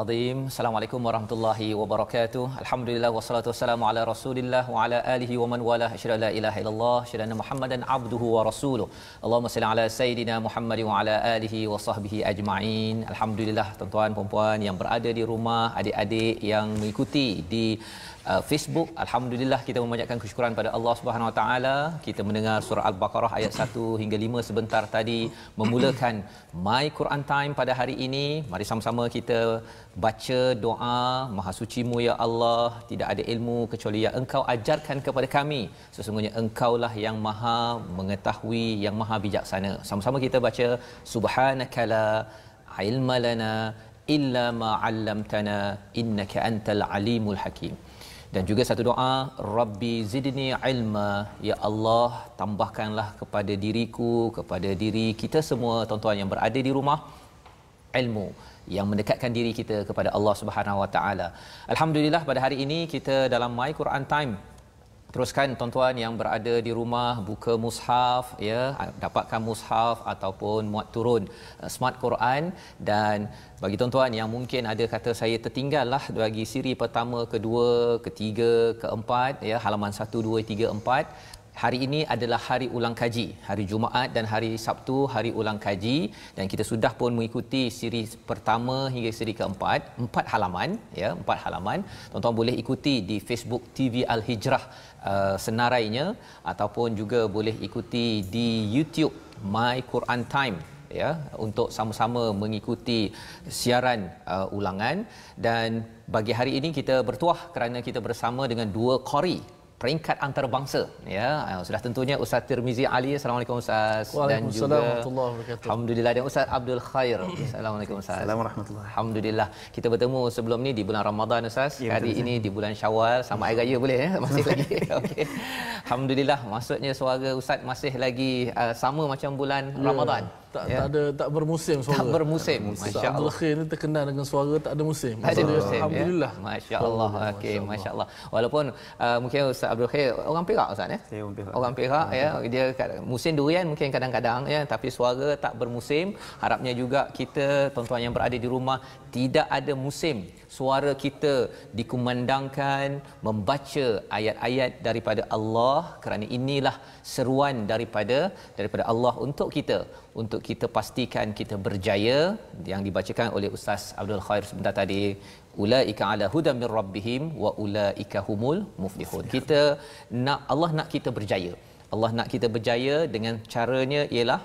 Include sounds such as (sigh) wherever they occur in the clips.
Azim. Assalamualaikum warahmatullahi wabarakatuh. Alhamdulillah wassalatu wassalamu ala Rasulillah wa ala alihi wa man wala Asyhadu la ilaha illallah, asyhadu anna Muhammadan abduhu wa rasuluh. Allahumma salli ala sayidina Muhammad wa ala alihi wa sahbihi ajma'in. Alhamdulillah tuan-tuan puan-puan yang berada di rumah, adik-adik yang mengikuti di uh, Facebook alhamdulillah kita memanjatkan kesyukuran pada Allah Subhanahu Wa Taala kita mendengar surah al-baqarah ayat 1 hingga 5 sebentar tadi memulakan my Quran time pada hari ini mari sama-sama kita baca doa maha suci mu ya Allah tidak ada ilmu kecuali yang engkau ajarkan kepada kami sesungguhnya engkaulah yang maha mengetahui yang maha bijaksana sama-sama kita baca subhanakala ilma lana illa ma 'allamtana innaka antal alimul hakim dan juga satu doa rabbi zidni ilma ya Allah tambahkanlah kepada diriku kepada diri kita semua tuan-tuan yang berada di rumah ilmu yang mendekatkan diri kita kepada Allah Subhanahu Wa Taala. Alhamdulillah pada hari ini kita dalam My Quran Time Teruskan tuan-tuan yang berada di rumah buka mushaf ya dapatkan mushaf ataupun muat turun eh, smart Quran dan bagi tuan-tuan yang mungkin ada kata saya tertinggal lah bagi siri pertama, kedua, ketiga, keempat ya halaman 1 2 3 4 Hari ini adalah hari ulang kaji, hari Jumaat dan hari Sabtu hari ulang kaji dan kita sudah pun mengikuti siri pertama hingga siri keempat, empat halaman ya, empat halaman. Tonton boleh ikuti di Facebook TV Al Hijrah Uh, senarainya ataupun juga boleh ikuti di YouTube My Quran Time ya untuk sama-sama mengikuti siaran uh, ulangan dan bagi hari ini kita bertuah kerana kita bersama dengan dua qori peringkat antarabangsa ya uh, sudah tentunya Ustaz Tirmizi Ali Assalamualaikum Ustaz Waalaikumsalam dan juga Alhamdulillah dan Ustaz Abdul Khair Assalamualaikum Ustaz Assalamualaikum Alhamdulillah kita bertemu sebelum ni di bulan Ramadan Ustaz ya, hari ini di bulan Syawal sama air raya boleh ya masih lagi (laughs) okey Alhamdulillah maksudnya suara Ustaz masih lagi uh, sama macam bulan yeah. Ramadan tak ya. tak ada tak bermusim suara. Tak bermusim. Masya-Allah. Khair ni terkenal dengan suara tak ada musim. Tak ada musim. Ya. Alhamdulillah. Ya. Masya-Allah. Oh, Okey, masya-Allah. Masya Walaupun uh, mungkin Ustaz Abdul Khair orang Perak Ustaz ya. Saya orang Perak. Orang Perak ya. Dia musim durian mungkin kadang-kadang ya, tapi suara tak bermusim. Harapnya juga kita tuan-tuan yang berada di rumah tidak ada musim suara kita dikumandangkan membaca ayat-ayat daripada Allah kerana inilah seruan daripada daripada Allah untuk kita untuk kita pastikan kita berjaya yang dibacakan oleh Ustaz Abdul Khair sebentar tadi ulaika ala huda mir rabbihim wa ulaika humul muflihun kita nak Allah nak kita berjaya Allah nak kita berjaya dengan caranya ialah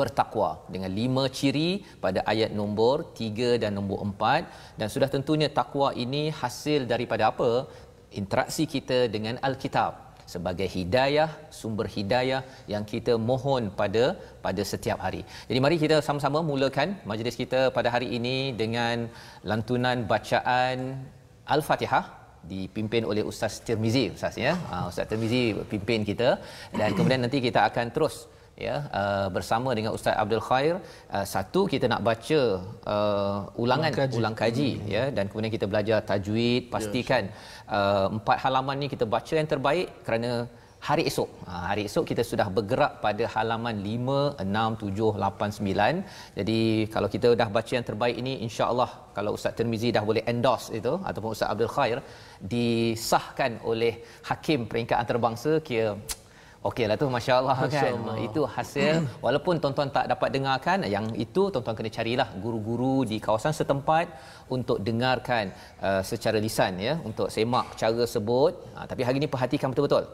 bertakwa dengan lima ciri pada ayat nombor 3 dan nombor 4 dan sudah tentunya takwa ini hasil daripada apa interaksi kita dengan alkitab sebagai hidayah sumber hidayah yang kita mohon pada pada setiap hari. Jadi mari kita sama-sama mulakan majlis kita pada hari ini dengan lantunan bacaan al-Fatihah dipimpin oleh Ustaz Tirmizi Ustaz ya. Ah, Ustaz Tirmizi pimpin kita dan kemudian nanti kita akan terus ya uh, bersama dengan Ustaz Abdul Khair uh, satu kita nak baca uh, ulangan ulang kaji, ulang kaji hmm. ya dan kemudian kita belajar tajwid pastikan yes. uh, empat halaman ni kita baca yang terbaik kerana hari esok uh, hari esok kita sudah bergerak pada halaman 5 6 7 8 9 jadi kalau kita dah baca yang terbaik ini insyaallah kalau ustaz Tirmizi dah boleh endorse itu ataupun ustaz Abdul Khair disahkan oleh hakim peringkat antarabangsa kira Okey lah tu Masya Allah Masya kan. Allah. Itu hasil (clears throat) walaupun tuan-tuan tak dapat dengarkan yang itu tuan-tuan kena carilah guru-guru di kawasan setempat untuk dengarkan uh, secara lisan ya untuk semak cara sebut. Uh, tapi hari ini perhatikan betul-betul.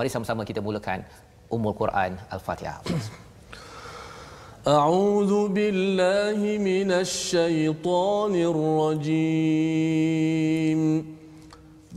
Mari sama-sama kita mulakan Ummul Quran Al-Fatihah. billahi بالله من الشيطان الرجيم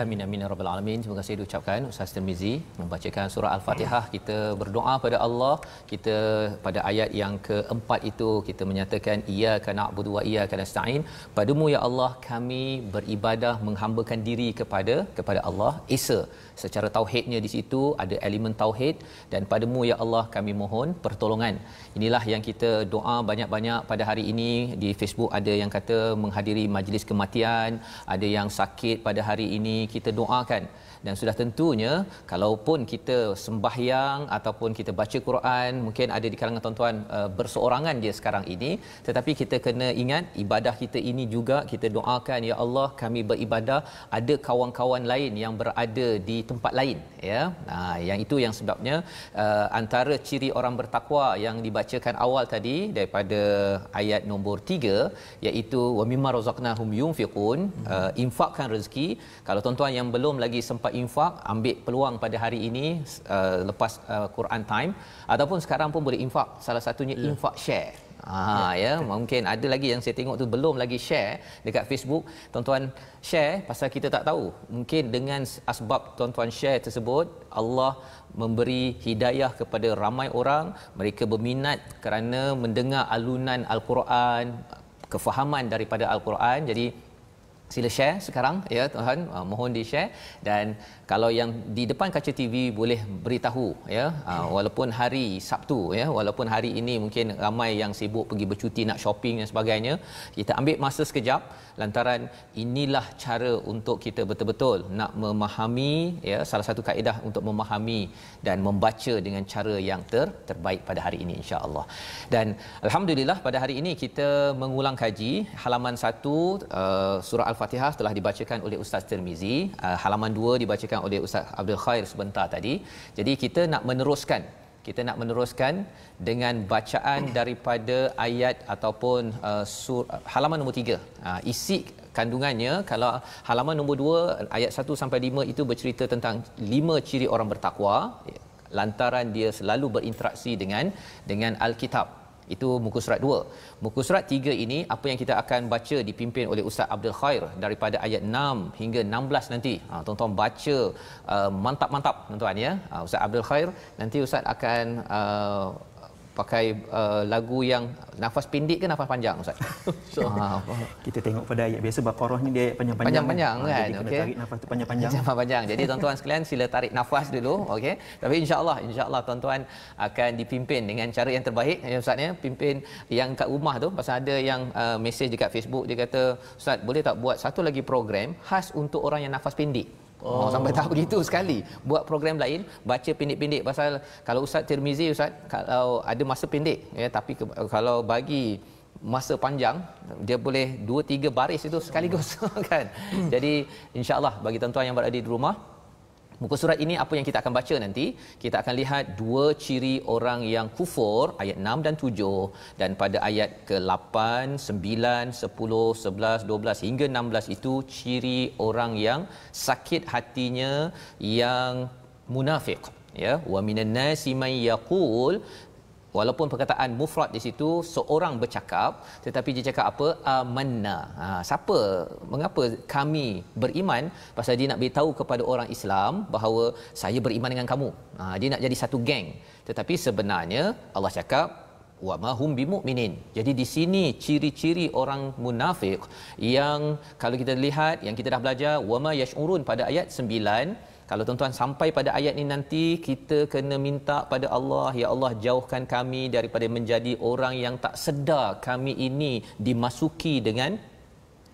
Amin amin ya rabbal alamin. Terima kasih diucapkan Ustaz Tirmizi membacakan surah Al-Fatihah. Kita berdoa pada Allah. Kita pada ayat yang keempat itu kita menyatakan iyyaka na'budu wa iyyaka nasta'in. Padamu ya Allah kami beribadah menghambakan diri kepada kepada Allah Esa. Secara tauhidnya di situ ada elemen tauhid dan padamu ya Allah kami mohon pertolongan. Inilah yang kita doa banyak-banyak pada hari ini di Facebook ada yang kata menghadiri majlis kematian, ada yang sakit pada hari ini kita doakan dan sudah tentunya kalaupun kita sembahyang ataupun kita baca Quran mungkin ada di kalangan tuan-tuan uh, berseorangan dia sekarang ini tetapi kita kena ingat ibadah kita ini juga kita doakan ya Allah kami beribadah ada kawan-kawan lain yang berada di tempat lain ya nah yang itu yang sebabnya uh, antara ciri orang bertakwa yang dibacakan awal tadi daripada ayat nombor 3 iaitu wamimma razaqnahum yunfiqun uh, infakkan rezeki kalau tuan-tuan yang belum lagi sempat dapat infak ambil peluang pada hari ini uh, lepas uh, Quran time ataupun sekarang pun boleh infak salah satunya yeah. infak share Ha ya, ya mungkin ada lagi yang saya tengok tu belum lagi share dekat Facebook. Tuan-tuan share pasal kita tak tahu. Mungkin dengan asbab tuan-tuan share tersebut Allah memberi hidayah kepada ramai orang, mereka berminat kerana mendengar alunan al-Quran, kefahaman daripada al-Quran. Jadi sila share sekarang ya Tuhan uh, mohon di share dan kalau yang di depan kaca TV boleh beritahu ya ah, hmm. walaupun hari Sabtu ya walaupun hari ini mungkin ramai yang sibuk pergi bercuti nak shopping dan sebagainya kita ambil masa sekejap lantaran inilah cara untuk kita betul-betul nak memahami ya salah satu kaedah untuk memahami dan membaca dengan cara yang ter terbaik pada hari ini insya-Allah dan alhamdulillah pada hari ini kita mengulang kaji halaman 1 uh, eh, surah al-Fatihah telah dibacakan oleh Ustaz Tirmizi uh, halaman 2 dibacakan disampaikan oleh Ustaz Abdul Khair sebentar tadi. Jadi kita nak meneruskan kita nak meneruskan dengan bacaan daripada ayat ataupun uh, sur, halaman nombor tiga. Uh, isi kandungannya kalau halaman nombor dua ayat satu sampai lima itu bercerita tentang lima ciri orang bertakwa lantaran dia selalu berinteraksi dengan dengan alkitab itu muka surat 2. Muka surat 3 ini apa yang kita akan baca dipimpin oleh Ustaz Abdul Khair daripada ayat 6 hingga 16 nanti. Ha, tuan-tuan baca uh, mantap-mantap tuan-tuan ya. Ha, Ustaz Abdul Khair nanti Ustaz akan uh, pakai uh, lagu yang nafas pendek ke nafas panjang ustaz (laughs) so ha, kita tengok pada ayat biasa baqarah ni dia panjang-panjang panjang-panjang kan, kan? Ah, okey tarik nafas tu panjang-panjang panjang-panjang jadi (laughs) tuan-tuan sekalian sila tarik nafas dulu okey tapi insyaallah insyaallah tuan-tuan akan dipimpin dengan cara yang terbaik ya ustaz ya pimpin yang kat rumah tu pasal ada yang uh, mesej dekat Facebook dia kata ustaz boleh tak buat satu lagi program khas untuk orang yang nafas pendek Oh. oh sampai tahap begitu sekali buat program lain baca pendek-pendek pasal kalau ustaz Tirmizi ustaz kalau ada masa pendek ya tapi ke, kalau bagi masa panjang dia boleh dua tiga baris itu sekaligus (laughs) kan. Hmm. Jadi insyaallah bagi tuan-tuan yang berada di rumah Muka surat ini apa yang kita akan baca nanti? Kita akan lihat dua ciri orang yang kufur ayat 6 dan 7 dan pada ayat ke-8, 9, 10, 11, 12 hingga 16 itu ciri orang yang sakit hatinya yang munafik ya wa minan nasi man yaqul walaupun perkataan mufrad di situ seorang bercakap tetapi dia cakap apa amanna ha siapa mengapa kami beriman pasal dia nak beritahu kepada orang Islam bahawa saya beriman dengan kamu ha dia nak jadi satu geng tetapi sebenarnya Allah cakap wa ma hum bimuminin. Jadi di sini ciri-ciri orang munafik yang kalau kita lihat yang kita dah belajar wa ma yashurun pada ayat kalau tuan-tuan sampai pada ayat ini nanti kita kena minta pada Allah ya Allah jauhkan kami daripada menjadi orang yang tak sedar kami ini dimasuki dengan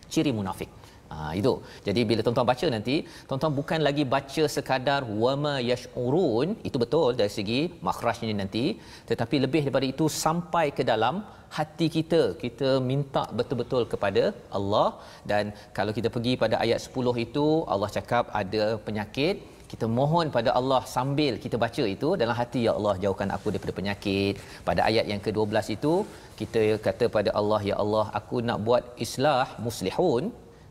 ciri munafik. Ha, itu. Jadi bila tuan-tuan baca nanti, tuan-tuan bukan lagi baca sekadar wama yashurun, itu betul dari segi makhrajnya nanti, tetapi lebih daripada itu sampai ke dalam hati kita. Kita minta betul-betul kepada Allah dan kalau kita pergi pada ayat 10 itu, Allah cakap ada penyakit kita mohon pada Allah sambil kita baca itu dalam hati ya Allah jauhkan aku daripada penyakit pada ayat yang ke-12 itu kita kata pada Allah ya Allah aku nak buat islah muslihun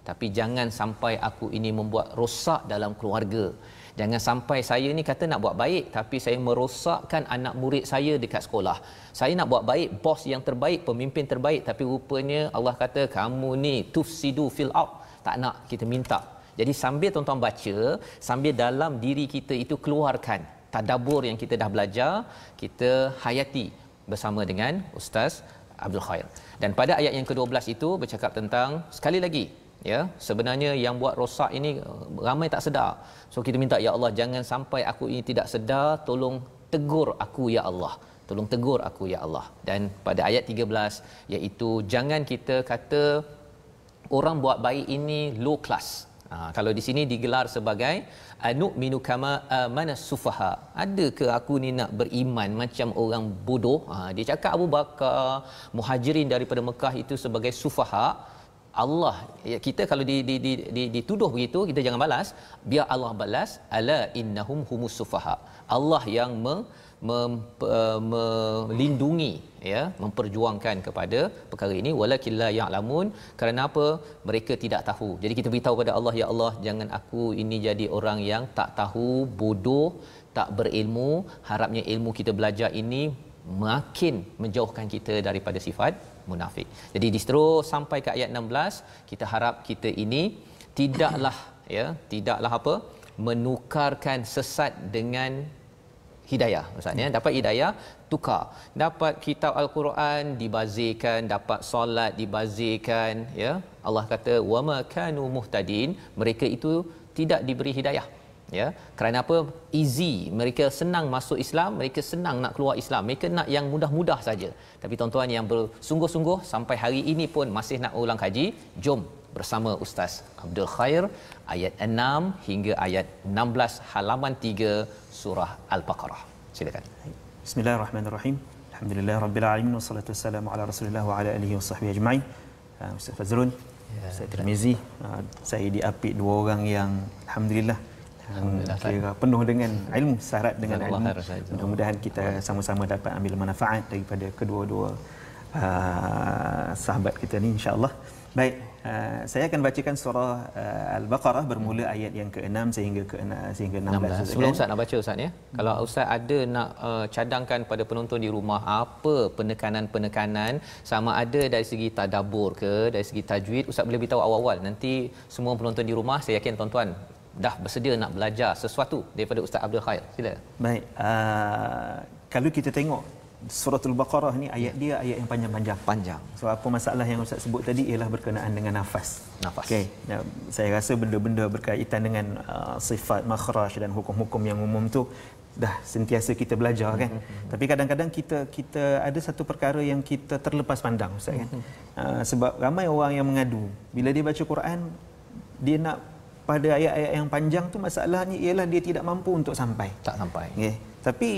tapi jangan sampai aku ini membuat rosak dalam keluarga jangan sampai saya ni kata nak buat baik tapi saya merosakkan anak murid saya dekat sekolah saya nak buat baik bos yang terbaik pemimpin terbaik tapi rupanya Allah kata kamu ni tufsidu fill out tak nak kita minta jadi sambil tuan-tuan baca sambil dalam diri kita itu keluarkan tadabbur yang kita dah belajar kita hayati bersama dengan ustaz Abdul Khair. Dan pada ayat yang ke-12 itu bercakap tentang sekali lagi ya sebenarnya yang buat rosak ini eh, ramai tak sedar so kita minta ya Allah jangan sampai aku ini tidak sedar tolong tegur aku ya Allah tolong tegur aku ya Allah dan pada ayat 13 iaitu jangan kita kata orang buat baik ini low class ha, kalau di sini digelar sebagai anu'minu kama amana sufaha Ada ke aku ni nak beriman macam orang bodoh ha, dia cakap Abu Bakar muhajirin daripada Mekah itu sebagai sufaha Allah ya, kita kalau di, di, di, di, dituduh begitu kita jangan balas biar Allah balas ala innahum humus sufaha Allah yang me, mem, uh, melindungi ya memperjuangkan kepada perkara ini walakin la ya'lamun kerana apa mereka tidak tahu jadi kita beritahu kepada Allah ya Allah jangan aku ini jadi orang yang tak tahu bodoh tak berilmu harapnya ilmu kita belajar ini makin menjauhkan kita daripada sifat munafik. Jadi di seterusnya sampai ke ayat 16, kita harap kita ini tidaklah ya, tidaklah apa menukarkan sesat dengan hidayah maksudnya dapat hidayah tukar dapat kitab al-Quran dibazirkan dapat solat dibazirkan ya Allah kata wama kanu muhtadin mereka itu tidak diberi hidayah ya kerana apa easy mereka senang masuk Islam mereka senang nak keluar Islam mereka nak yang mudah-mudah saja tapi tuan-tuan yang bersungguh-sungguh sampai hari ini pun masih nak ulang kaji jom bersama Ustaz Abdul Khair ayat 6 hingga ayat 16 halaman 3 surah Al-Baqarah silakan Bismillahirrahmanirrahim Alhamdulillah Rabbil Alamin Wassalatu wassalamu ala rasulillah wa ala alihi wa ajma'in ah, Ustaz Fazrul ya, Ustaz ya. Tirmizi ah, Saya diapit dua orang yang Alhamdulillah Alhamdulillah. Kira penuh dengan ilmu, syarat dengan Allah ilmu. Mudah-mudahan kita sama-sama dapat ambil manfaat daripada kedua-dua uh, sahabat kita ni insya-Allah. Baik, uh, saya akan bacakan surah uh, Al-Baqarah bermula hmm. ayat yang ke-6 sehingga ke sehingga 16. 16. Sebelum ya. Ustaz nak baca Ustaz ya. Hmm. Kalau Ustaz ada nak uh, cadangkan pada penonton di rumah apa penekanan-penekanan sama ada dari segi tadabbur ke dari segi tajwid, Ustaz boleh beritahu awal-awal. Nanti semua penonton di rumah saya yakin tuan-tuan dah bersedia nak belajar sesuatu daripada Ustaz Abdul Khair. Sila. Baik. Uh, kalau kita tengok suratul Baqarah ni ayat dia ayat yang panjang-panjang. Panjang. So apa masalah yang Ustaz sebut tadi ialah berkenaan dengan nafas. Nafas. Okay. Nah, ya, saya rasa benda-benda berkaitan dengan uh, sifat makhraj dan hukum-hukum yang umum tu dah sentiasa kita belajar kan mm-hmm. tapi kadang-kadang kita kita ada satu perkara yang kita terlepas pandang ustaz kan mm-hmm. uh, sebab ramai orang yang mengadu bila dia baca Quran dia nak pada ayat-ayat yang panjang tu masalahnya ialah dia tidak mampu untuk sampai. Tak sampai. Okay. Tapi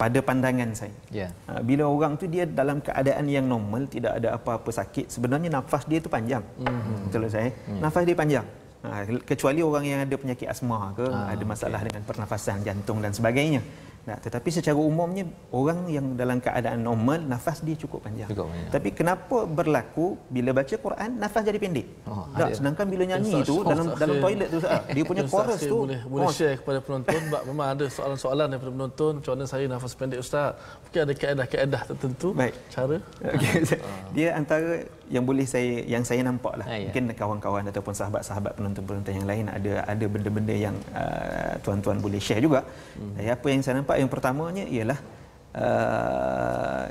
pada pandangan saya. Yeah. Ha, bila orang tu dia dalam keadaan yang normal, tidak ada apa-apa sakit, sebenarnya nafas dia tu panjang. Mm-hmm. saya. Mm. Nafas dia panjang. Ha, kecuali orang yang ada penyakit asma ke, ah, ada masalah okay. dengan pernafasan, jantung dan sebagainya. Nah, tetapi secara umumnya orang yang dalam keadaan normal nafas dia cukup panjang. Cukup panjang. Tapi kenapa berlaku bila baca Quran nafas jadi pendek? Oh, tak, sedangkan bila nyanyi Ustaz, itu dalam Ustaz dalam toilet tu dia punya (laughs) Ustaz chorus tu. Boleh, boleh oh. share kepada penonton sebab memang ada soalan-soalan daripada penonton macam mana saya nafas pendek Ustaz? Mungkin ada kaedah-kaedah tertentu Baik. cara. Okay. Ah. dia antara yang boleh saya yang saya nampak lah ah, ya. mungkin kawan-kawan ataupun sahabat-sahabat penonton-penonton yang lain ada ada benda-benda yang uh, tuan-tuan boleh share juga. Hmm. Apa yang saya nampak yang pertamanya ialah uh,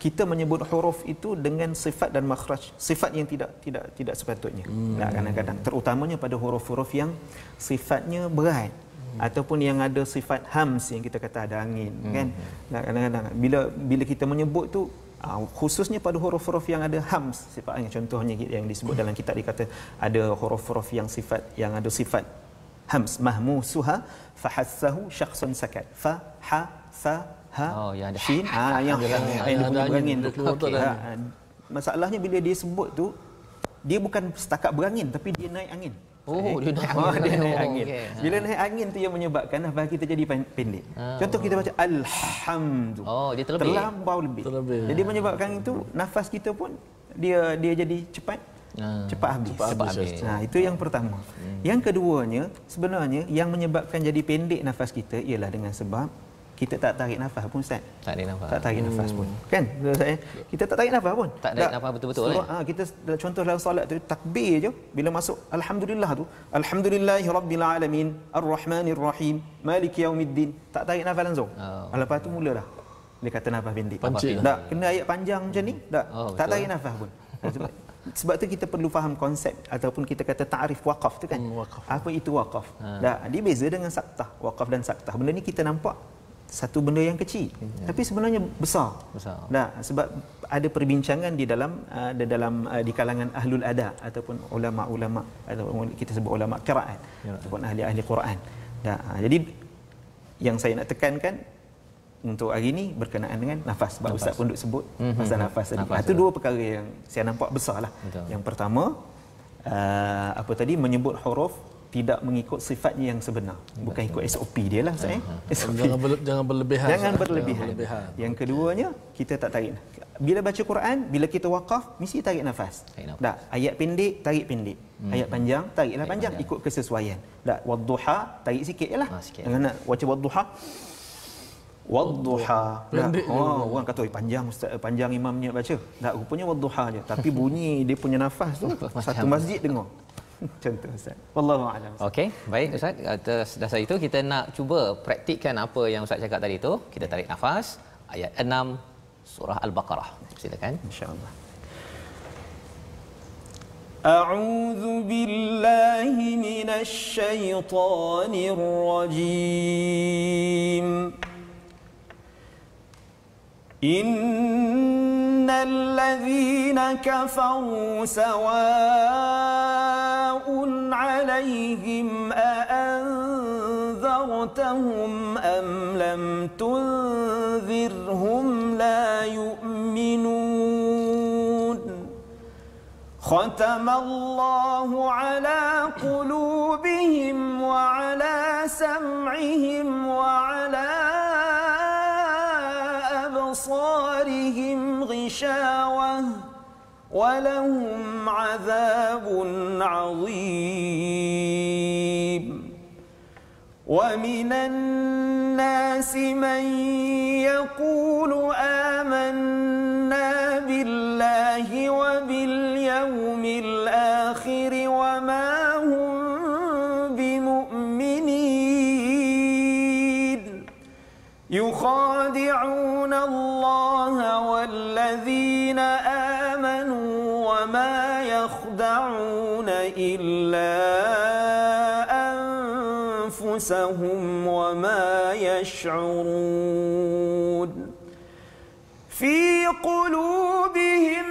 kita menyebut huruf itu dengan sifat dan makhraj sifat yang tidak tidak tidak sepatutnya. Hmm. Nah, kadang-kadang terutamanya pada huruf-huruf yang sifatnya berat hmm. ataupun yang ada sifat hams yang kita kata ada angin hmm. kan kadang-kadang bila bila kita menyebut tu Ah, khususnya pada huruf-huruf yang ada hams sifatnya contohnya yang disebut dalam kitab dikata ada huruf-huruf yang sifat yang ada sifat hams Mahmusuha suha fahassahu syakhsun sakat fa ha sa ha oh yang ada shin ha ah, yang yang berangin ha, ha. masalahnya bila dia sebut tu dia bukan setakat berangin tapi dia naik angin Oh, eh. dia naik oh, angin. dia naik angin. Oh, okay. Bila ah. naik angin tu yang menyebabkan nafas kita jadi pendek. Ah, Contoh kita baca alhamdulillah Oh, dia terlebih. Terlampau lebih. Terlebih. Jadi menyebabkan itu nafas kita pun dia dia jadi cepat. Ah, cepat habis. Cepat habis. habis. Okay. Nah, itu yang pertama. Hmm. Yang keduanya sebenarnya yang menyebabkan jadi pendek nafas kita ialah dengan sebab kita tak tarik nafas pun Ustaz. Tak tarik nafas. Tak tarik nafas pun. Hmm. Kan? Saya kita tak tarik nafas pun. Tak tarik nafas betul-betul. Surah, kan? ha, kita dalam contoh dalam solat tu, takbir je. Bila masuk, Alhamdulillah tu. Alhamdulillah, Rabbil Alamin, Ar-Rahmanir-Rahim, Malik Yaumiddin. Tak tarik nafas langsung. Oh. Lepas tu mula dah. Dia kata nafas pendek. Tak, kena ayat panjang macam ni. Tak, oh, tak tarik nafas pun. Sebab tu kita perlu faham konsep ataupun kita kata ta'rif waqaf tu kan. Hmm, waqaf. Apa itu waqaf? Ha. Dah, dia beza dengan saktah. Waqaf dan saktah. Benda ni kita nampak satu benda yang kecil ya. tapi sebenarnya besar besar nah sebab ada perbincangan di dalam ada uh, dalam uh, di kalangan ahlul ada ataupun ulama-ulama ataupun kita sebut ulama qiraat ya. ataupun ahli-ahli Quran nah ah, jadi yang saya nak tekankan untuk hari ini berkenaan dengan nafas Pak Ustaz pun duk sebut mm-hmm. pasal nafas tadi nafas itu ah, ya. dua perkara yang saya nampak besar lah Betul. yang pertama uh, apa tadi menyebut huruf tidak mengikut sifatnya yang sebenar bukan ikut SOP dia lah saya eh? SOP. jangan berlebihan jangan berlebihan. jangan berlebihan yang keduanya kita tak tarik bila baca Quran bila kita wakaf mesti tarik nafas tak ayat pendek tarik pendek hmm. ayat panjang tariklah panjang ikut kesesuaian tak wadduha tarik sikit lah. jangan nak baca wadduha wadduha oh, orang kata panjang ustaz panjang imamnya baca tak rupanya wadduha je tapi bunyi dia punya nafas tu (laughs) satu masjid dengar (laughs) Contoh Ustaz. Wallahu a'lam. Okey, baik Ustaz. Atas dasar itu kita nak cuba praktikkan apa yang Ustaz cakap tadi itu. Kita tarik nafas ayat 6 surah Al-Baqarah. Silakan. Insya-Allah. أعوذ بالله من الشيطان الرجيم إن الذين كفروا سواء عليهم أأنذرتهم أم لم تنذرهم لا يؤمنون ختم الله على قلوبهم وعلى سمعهم وعلى أبصارهم غشاوة ولهم عذاب عظيم ومن الناس من يقول آه أنفسهم وما يشعرون في قلوبهم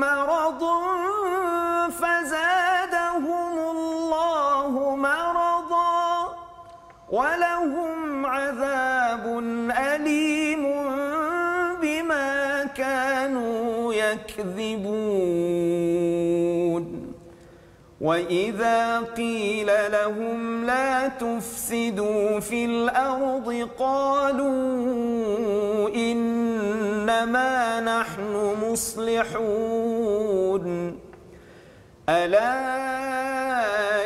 مرض فزادهم الله مرضا ولهم عذاب أليم بما كانوا يكذبون وإذا قيل لهم لا تفسدوا في الأرض قالوا إنما نحن مصلحون ألا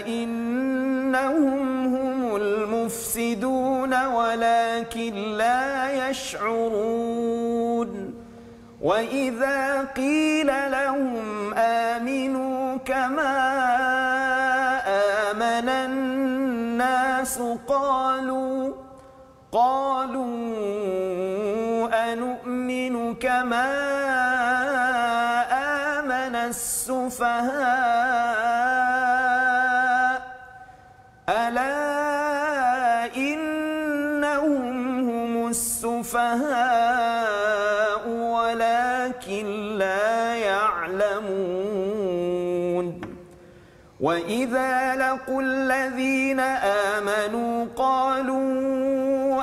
إنهم هم المفسدون ولكن لا يشعرون وإذا قيل لهم آمنوا كما الناس قالوا قالوا أنؤمن كما آمن السفهاء ألا إنهم هم السفهاء ولكن لا يعلمون وإذا لقوا الذين آمنوا قالوا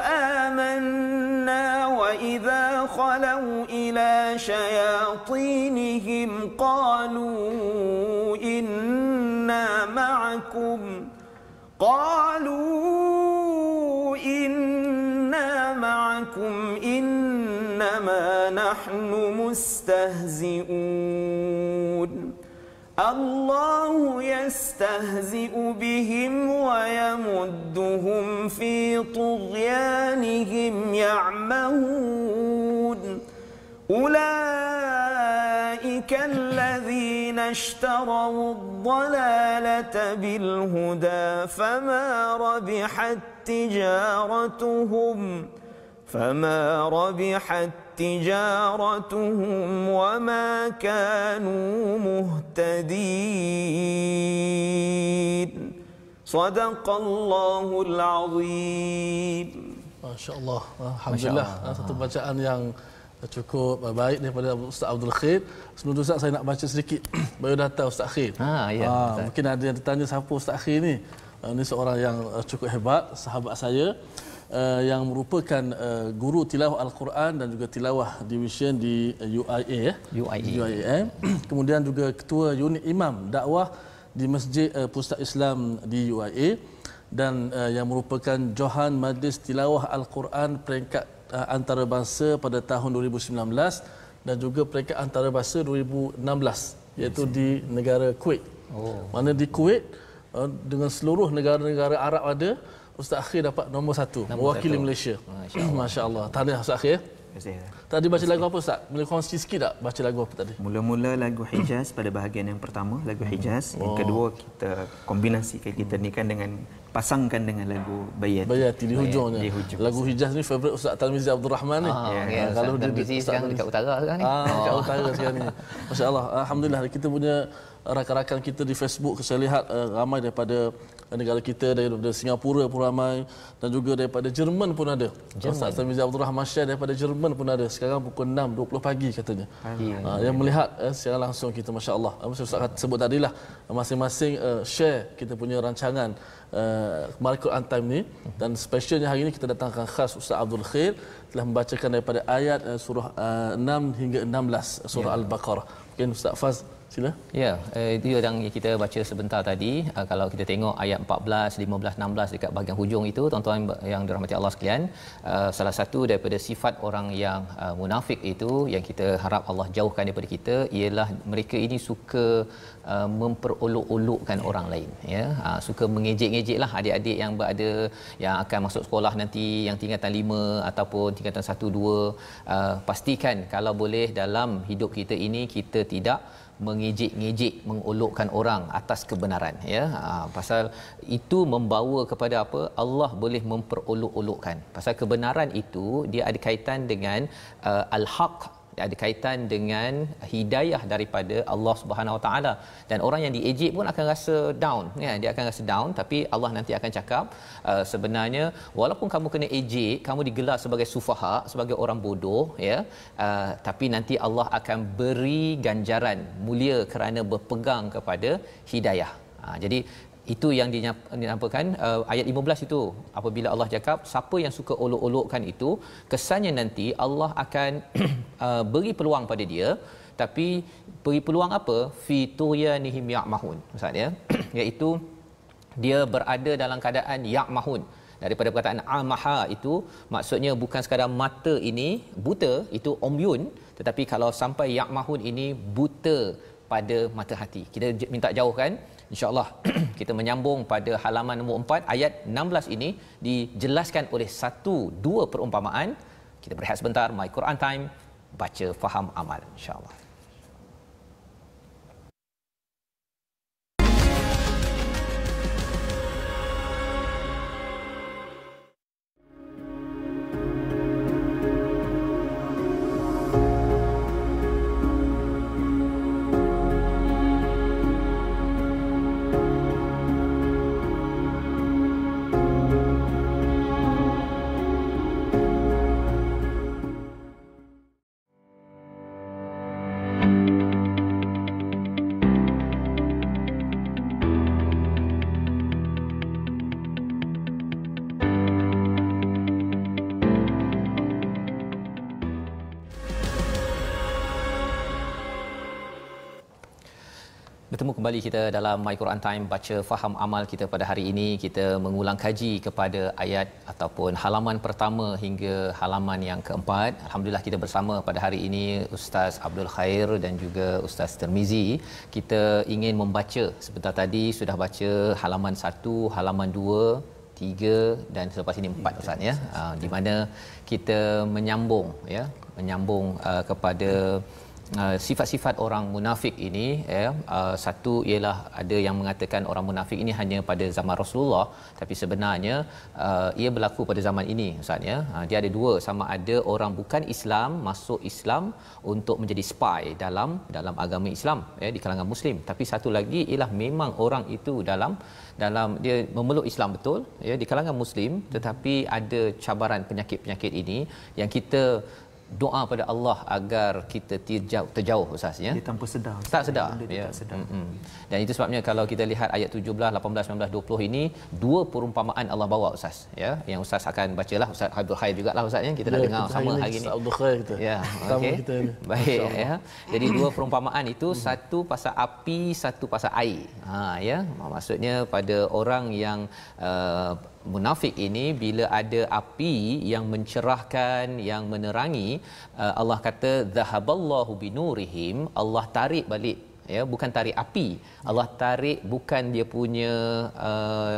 آمنا وإذا خلوا إلى شياطينهم قالوا إنا معكم قالوا إنا معكم إنما نحن مستهزئون الله يستهزئ بهم ويمدهم في طغيانهم يعمهون أولئك الذين اشتروا الضلالة بالهدى فما ربحت تجارتهم فما ربحت تجارتهم وما كانوا مهتدين صدق الله العظيم ما شاء الله الحمد لله satu bacaan yang cukup baik daripada Ustaz Abdul Khair. Sebelum Ustaz saya nak baca sedikit (clears throat) bio data Ustaz Khair. Ha ya. Ha, mungkin ada yang tertanya siapa Ustaz Khair ni. Ini ah, seorang yang cukup hebat, sahabat saya uh, yang merupakan uh, guru tilawah Al-Quran dan juga tilawah division di UIA uh, ya. UIA. UIA. Eh. (clears throat) Kemudian juga ketua unit imam dakwah di Masjid uh, Pusat Islam di UIA dan uh, yang merupakan Johan Madis Tilawah Al-Quran peringkat uh, antarabangsa pada tahun 2019 dan juga peringkat antarabangsa 2016 iaitu di negara Kuwait. Oh. Mana di Kuwait uh, dengan seluruh negara-negara Arab ada Ustaz Akhir dapat nombor satu nombor mewakili satu. Malaysia. Oh, Masya Allah. Masya Allah. Tahniah Ustaz Akhir. Ya? Terima Tadi baca lagu apa Ustaz? Boleh kongsi sikit tak baca lagu apa tadi? Mula-mula lagu Hijaz pada bahagian yang pertama, lagu Hijaz. Yang oh. kedua kita kombinasi kita nikahkan dengan pasangkan dengan lagu Bayat. Bayat di hujungnya. Hujung, lagu Hijaz ni favorite Ustaz Talmizi Abdul Rahman ni. Ah, ya, kalau dia sekarang dekat utara sekarang ni. Ah, dekat utara sekarang ni. (laughs) Masya-Allah. Alhamdulillah kita punya rakan-rakan kita di Facebook saya lihat uh, ramai daripada negara kita daripada Singapura pun ramai dan juga daripada Jerman pun ada. Ustaz Samizi Abdul Rahman Syah daripada Jerman pun ada. Sekarang pukul 6.20 pagi katanya. Ha, yang melihat eh, secara langsung kita masya-Allah. Ustaz Ustaz sebut lah, masing-masing uh, share kita punya rancangan uh, eh, Markul Antime ni dan specialnya hari ini kita datangkan khas Ustaz Abdul Khair telah membacakan daripada ayat uh, surah uh, 6 hingga 16 surah ya. Al-Baqarah. Mungkin Ustaz Faz Sila. Ya, eh, itu yang kita baca sebentar tadi. Eh, kalau kita tengok ayat 14, 15, 16 dekat bahagian hujung itu, tuan-tuan yang dirahmati Allah sekalian, eh, salah satu daripada sifat orang yang munafik itu yang kita harap Allah jauhkan daripada kita ialah mereka ini suka memperolok-olokkan orang lain ya ah, suka mengejek lah adik-adik yang berada yang akan masuk sekolah nanti yang tingkatan 5 ataupun tingkatan 1 2 pastikan kalau boleh dalam hidup kita ini kita tidak mengejek-ngejek mengolokkan orang atas kebenaran ya ha, pasal itu membawa kepada apa Allah boleh memperolok-olokkan pasal kebenaran itu dia ada kaitan dengan uh, al-haq ada kaitan dengan hidayah daripada Allah Subhanahu Wa Taala dan orang yang diejek pun akan rasa down ya dia akan rasa down tapi Allah nanti akan cakap ah, sebenarnya walaupun kamu kena ejek kamu digelar sebagai sufaha sebagai orang bodoh ya ah, tapi nanti Allah akan beri ganjaran mulia kerana berpegang kepada hidayah Ha, jadi itu yang dinyatakan uh, ayat 15 itu apabila Allah cakap siapa yang suka olok-olokkan itu kesannya nanti Allah akan (clears throat) uh, beri peluang pada dia tapi beri peluang apa fituyanihim ya'mahun maksud ya (clears throat) iaitu dia berada dalam keadaan ya'mahun daripada perkataan amaha itu maksudnya bukan sekadar mata ini buta itu umyun tetapi kalau sampai ya'mahun ini buta pada mata hati kita minta jauhkan insyaallah (clears throat) kita menyambung pada halaman nombor 4 ayat 16 ini dijelaskan oleh satu dua perumpamaan kita berehat sebentar my Quran time baca faham amal insyaallah bertemu kembali kita dalam My Quran Time baca faham amal kita pada hari ini kita mengulang kaji kepada ayat ataupun halaman pertama hingga halaman yang keempat alhamdulillah kita bersama pada hari ini Ustaz Abdul Khair dan juga Ustaz Termizi kita ingin membaca sebentar tadi sudah baca halaman 1 halaman 2 tiga dan selepas ini empat ya, Ustaz ya, ya. di mana kita menyambung ya menyambung uh, kepada Ah, sifat-sifat orang munafik ini ya uh, satu ialah ada yang mengatakan orang munafik ini hanya pada zaman Rasulullah tapi sebenarnya uh, ia berlaku pada zaman ini ustaz ya uh, dia ada dua sama ada orang bukan Islam masuk Islam untuk menjadi spy dalam dalam agama Islam ya di kalangan muslim tapi satu lagi ialah memang orang itu dalam dalam dia memeluk Islam betul ya di kalangan muslim tetapi ada cabaran penyakit-penyakit ini yang kita doa pada Allah agar kita terjauh terjauh ustaz ya tanpa sedar ustaz. tak sedar benda ya tak sedar Mm-mm. dan itu sebabnya kalau kita lihat ayat 17 18 19 20 ini dua perumpamaan Allah bawa ustaz ya yang ustaz akan bacalah ustaz Abdul Khair jugalah ustaz ya kita ya, nak dengar sama hari ini Abdul Khair kita ya okay. kita baik ya jadi dua (clears throat) perumpamaan itu hmm. satu pasal api satu pasal air ha ya maksudnya pada orang yang uh, munafik ini bila ada api yang mencerahkan yang menerangi uh, Allah kata zahaballahu binurihim Allah tarik balik ya bukan tarik api Allah tarik bukan dia punya uh,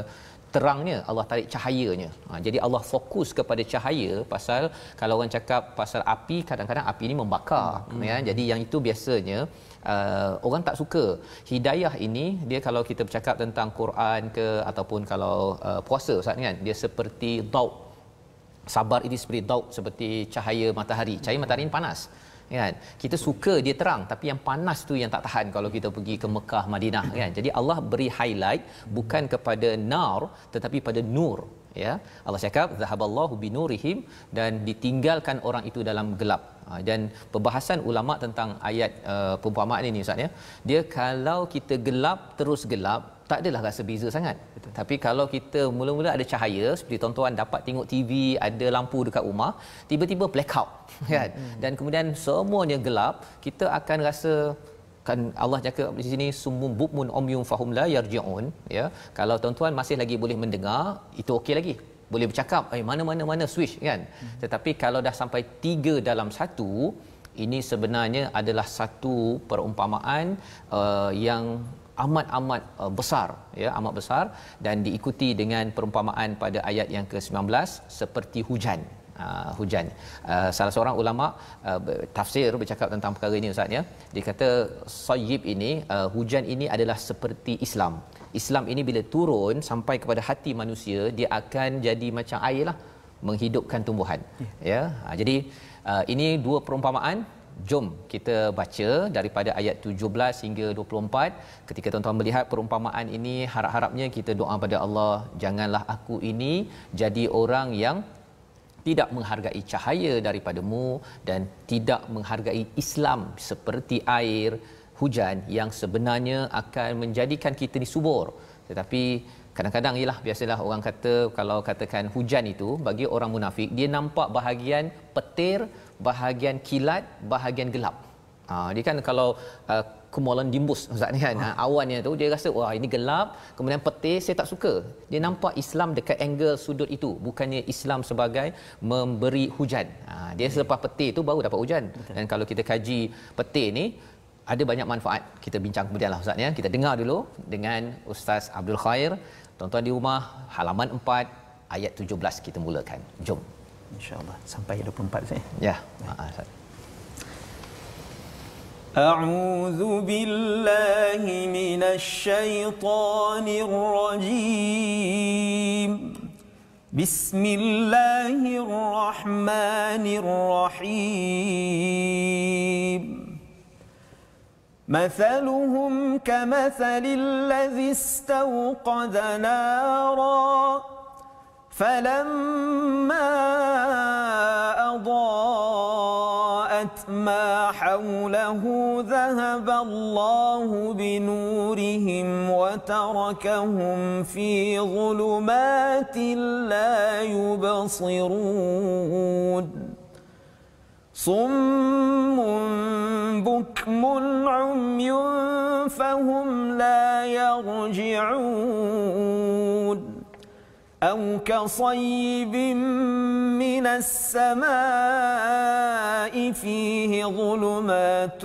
terangnya Allah tarik cahayanya. Ha, jadi Allah fokus kepada cahaya pasal kalau orang cakap pasal api kadang-kadang api ini membakar hmm. ya. Jadi yang itu biasanya uh, orang tak suka hidayah ini dia kalau kita bercakap tentang Quran ke ataupun kalau uh, puasa ustaz kan dia seperti dau sabar ini seperti dau seperti cahaya matahari cahaya matahari ini panas kan kita suka dia terang tapi yang panas tu yang tak tahan kalau kita pergi ke Mekah Madinah kan jadi Allah beri highlight bukan kepada nar tetapi pada nur ya Allah cakap zahaballahu binurihim dan ditinggalkan orang itu dalam gelap ha, dan perbahasan ulama tentang ayat uh, perumpamaan ini ustaz ya dia kalau kita gelap terus gelap tak adalah rasa beza sangat Betul. tapi kalau kita mula-mula ada cahaya seperti tuan-tuan dapat tengok TV ada lampu dekat rumah tiba-tiba blackout (laughs) kan hmm. dan kemudian semuanya gelap kita akan rasa akan Allah cakap di sini sumum bukmun umyum fahum la yarjiun ya kalau tuan-tuan masih lagi boleh mendengar itu okey lagi boleh bercakap eh mana-mana mana switch kan hmm. tetapi kalau dah sampai tiga dalam satu ini sebenarnya adalah satu perumpamaan uh, yang amat-amat uh, besar ya amat besar dan diikuti dengan perumpamaan pada ayat yang ke-19 seperti hujan uh, hujan. Uh, salah seorang ulama uh, tafsir bercakap tentang perkara ini ustaz ya. Dia kata sayyib ini uh, hujan ini adalah seperti Islam. Islam ini bila turun sampai kepada hati manusia dia akan jadi macam air lah menghidupkan tumbuhan. Ya. ya? Uh, jadi uh, ini dua perumpamaan Jom kita baca daripada ayat 17 hingga 24. Ketika tuan-tuan melihat perumpamaan ini, harap-harapnya kita doa pada Allah, janganlah aku ini jadi orang yang tidak menghargai cahaya daripadamu dan tidak menghargai Islam seperti air hujan yang sebenarnya akan menjadikan kita ni subur tetapi kadang-kadang ialah biasalah orang kata kalau katakan hujan itu bagi orang munafik dia nampak bahagian petir bahagian kilat bahagian gelap ha, dia kan kalau uh, kemolan dimbus ustaz ni kan ah. ha. awannya tu dia rasa wah ini gelap kemudian petir saya tak suka dia nampak Islam dekat angle sudut itu bukannya Islam sebagai memberi hujan ha, dia okay. selepas petir tu baru dapat hujan Betul. dan kalau kita kaji petir ni ada banyak manfaat kita bincang kemudianlah ustaz ni ya. kita dengar dulu dengan ustaz Abdul Khair tuan-tuan di rumah halaman 4 ayat 17 kita mulakan jom insyaallah sampai 24 saya ya ha, ustaz أعوذ بالله من الشيطان الرجيم بسم الله الرحمن الرحيم مثلهم كمثل الذي استوقد نارا فلما أضاء ما حوله ذهب الله بنورهم وتركهم في ظلمات لا يبصرون صم بكم عمي فهم لا يرجعون أو كصيب من السماء فيه ظلمات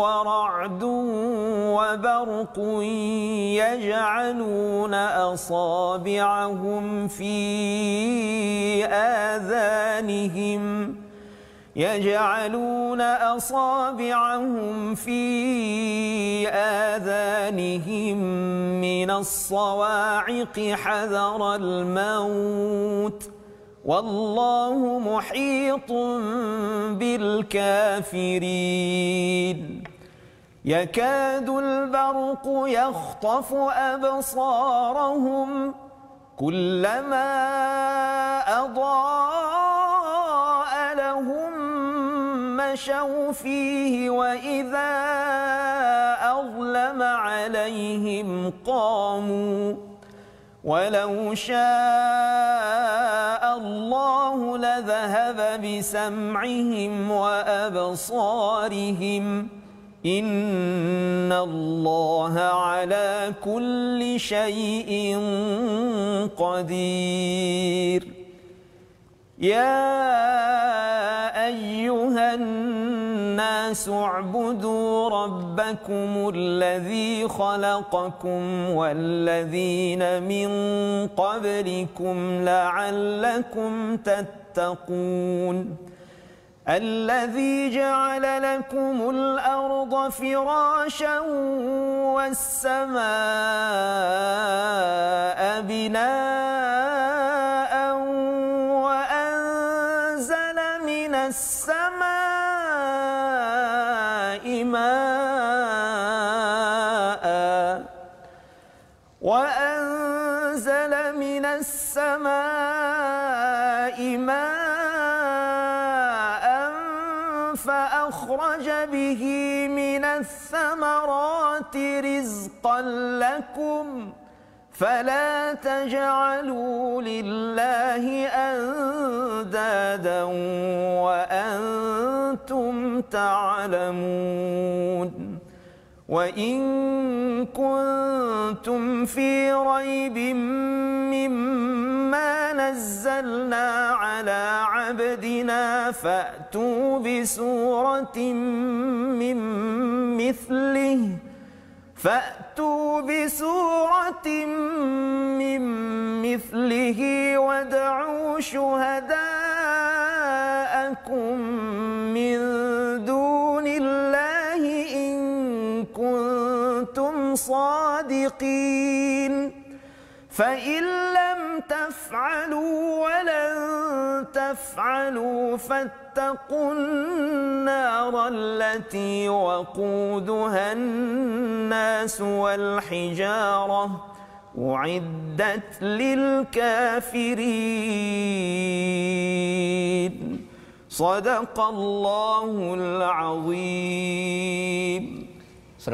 ورعد وبرق يجعلون أصابعهم في آذانهم ۖ يجعلون أصابعهم في آذانهم من الصواعق حذر الموت والله محيط بالكافرين يكاد البرق يخطف أبصارهم كلما أضاء لهم مشوا فيه وإذا أظلم عليهم قاموا ولو شاء الله لذهب بسمعهم وأبصارهم إن الله على كل شيء قدير يا أيها الناس الناس اعبدوا ربكم الذي خلقكم والذين من قبلكم لعلكم تتقون الذي جعل لكم الأرض فراشا والسماء بناءً رزقا لكم فلا تجعلوا لله اندادا وانتم تعلمون وان كنتم في ريب مما نزلنا على عبدنا فاتوا بسوره من مثله فأتوا بسورة من مثله وادعوا شهداءكم من دون الله إن كنتم صادقين فإن لم تفعلوا ولن تفعلوا فات واتقوا النار التي وقودها الناس والحجارة أعدت للكافرين صدق الله العظيم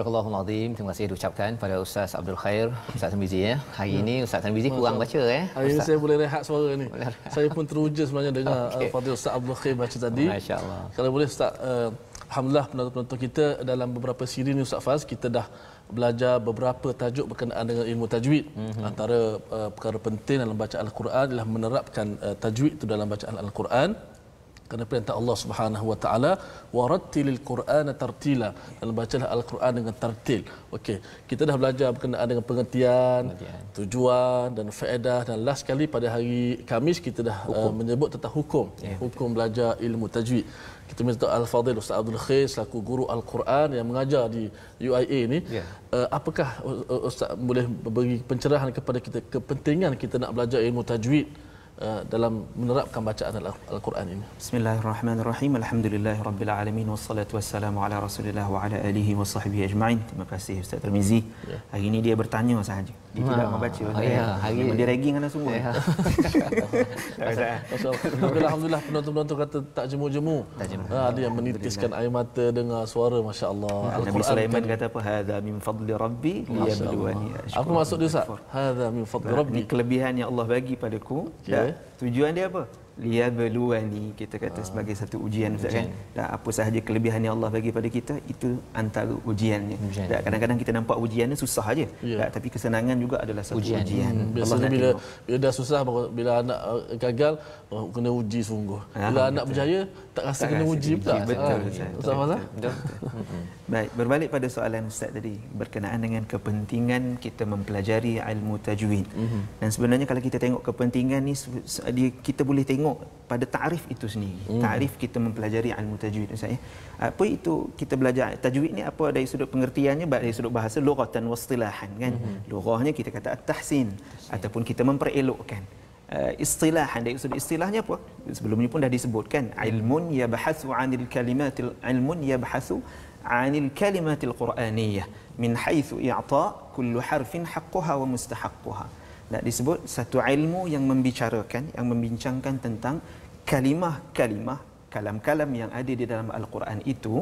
Subhanallahu Terima kasih diucapkan pada Ustaz Abdul Khair, Ustaz Tarmizi ya. Hari ya. ini Ustaz Tarmizi kurang baca ya. Hari ini saya boleh rehat suara ni. Saya pun teruja sebenarnya dengar okay. Eh, Fadil Ustaz Abdul Khair baca tadi. masya Kalau boleh Ustaz uh, alhamdulillah penonton-penonton kita dalam beberapa siri ni Ustaz Faz kita dah belajar beberapa tajuk berkenaan dengan ilmu tajwid. Mm-hmm. Antara uh, perkara penting dalam bacaan Al-Quran ialah menerapkan uh, tajwid itu dalam bacaan Al-Quran kerana perintah Allah Subhanahu wa taala warattilil qur'ana tartila dan bacalah al-Quran dengan tartil. Okey, kita dah belajar berkenaan dengan pengertian, tujuan dan faedah dan last sekali pada hari Kamis kita dah uh, menyebut tentang hukum, yeah, ya, hukum belajar ilmu tajwid. Kita minta Al-Fadhil Ustaz Abdul Khair selaku guru Al-Quran yang mengajar di UIA ini yeah. uh, apakah uh, uh, ustaz boleh beri pencerahan kepada kita kepentingan kita nak belajar ilmu tajwid? Uh, dalam menerapkan bacaan Al-Quran ini. Bismillahirrahmanirrahim. Alhamdulillahirabbil alamin wassalatu wassalamu ala rasulillah wa ala alihi wa sahbihi ajma'in. Terima kasih Ustaz Termizi. Ya. Hari ini dia bertanya sahaja dia tidak membaca ah. oh, ya. hari ini dia ragging kan semua ya. (laughs) tak alhamdulillah penonton-penonton kata tak jemu-jemu ha, ah, ada yang menitiskan air mata dengar suara masya-Allah Nabi Sulaiman kan? kata apa Hada min fadli rabbi apa maksud dia ustaz hadza min fadli rabbi kelebihan yang Allah bagi padaku ya. tujuan dia apa liyabluwani kita kata ha. sebagai satu ujian ustaz kan dan apa sahaja kelebihan yang Allah bagi pada kita itu antara ujiannya ujian. kadang-kadang kita nampak ujiannya susah aja ya. tapi kesenangan juga adalah satu ujian, ujian. Hmm. Allah nak bila, bila dah susah bila anak eh, gagal oh, kena uji sungguh ha, bila betul. anak berjaya tak rasa tak kena uji pula. Ah, betul, betul. Ustaz Fazal. Hmm, hmm. (laughs) Baik, berbalik pada soalan Ustaz tadi berkenaan dengan kepentingan kita mempelajari ilmu tajwid. Mm-hmm. Dan sebenarnya kalau kita tengok kepentingan ni kita boleh tengok pada tarif itu sendiri. Mm. Tarif kita mempelajari ilmu tajwid Ustaz ya. Apa itu kita belajar tajwid ni apa dari sudut pengertiannya dari sudut bahasa dan wastilahan kan. Mm-hmm. Lughahnya kita kata at-tahsin ataupun kita memperelokkan. Eh, istilahan dari usul istilahnya apa sebelum ini pun dah disebutkan ilmun yabhasu anil kalimatil ilmun yabhasu anil kalimatil quraniyah min haitsu i'ta kullu harfin haqquha wa mustahaqquha nak disebut satu ilmu yang membicarakan yang membincangkan tentang kalimah-kalimah kalam-kalam yang ada di dalam al-Quran itu